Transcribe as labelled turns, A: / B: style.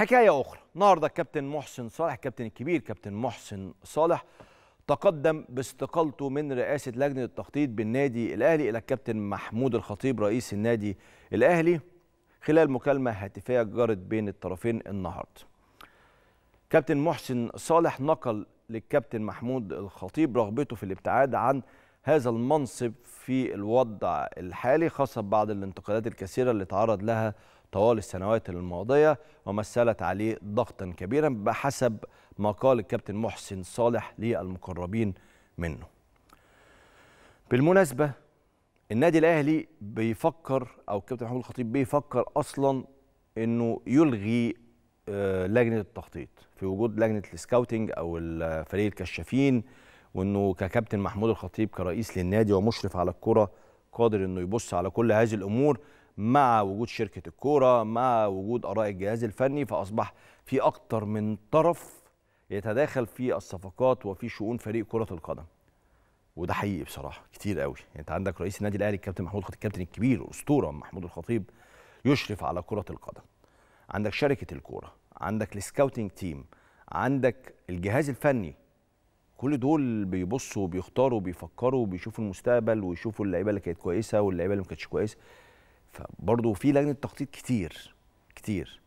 A: حكاية أخرى النهاردة الكابتن محسن صالح الكابتن الكبير كابتن محسن صالح تقدم باستقالته من رئاسة لجنة التخطيط بالنادي الأهلي إلى الكابتن محمود الخطيب رئيس النادي الأهلي خلال مكالمة هاتفية جرت بين الطرفين النهاردة كابتن محسن صالح نقل للكابتن محمود الخطيب رغبته في الابتعاد عن هذا المنصب في الوضع الحالي خاصة بعد الانتقادات الكثيرة اللي تعرض لها طوال السنوات الماضية ومثلت عليه ضغطا كبيرا بحسب ما قال الكابتن محسن صالح للمقربين منه بالمناسبة النادي الأهلي بيفكر أو الكابتن محمود الخطيب بيفكر أصلا أنه يلغي آه، لجنة التخطيط في وجود لجنة السكاوتينج أو فريق الكشافين وانه ككابتن محمود الخطيب كرئيس للنادي ومشرف على الكره قادر انه يبص على كل هذه الامور مع وجود شركه الكوره مع وجود اراء الجهاز الفني فاصبح في اكتر من طرف يتداخل في الصفقات وفي شؤون فريق كره القدم وده حقيقي بصراحه كتير قوي يعني انت عندك رئيس النادي الاهلي الكابتن محمود الخطيب الكابتن الكبير الاسطوره محمود الخطيب يشرف على كره القدم عندك شركه الكوره عندك السكاوتنج تيم عندك الجهاز الفني كل دول بيبصوا وبيختاروا وبيفكروا وبيشوفوا المستقبل ويشوفوا اللعيبه اللي كانت كويسه واللعيبه اللي ما كانتش كويسه فبرضه في لجنه تخطيط كتير كتير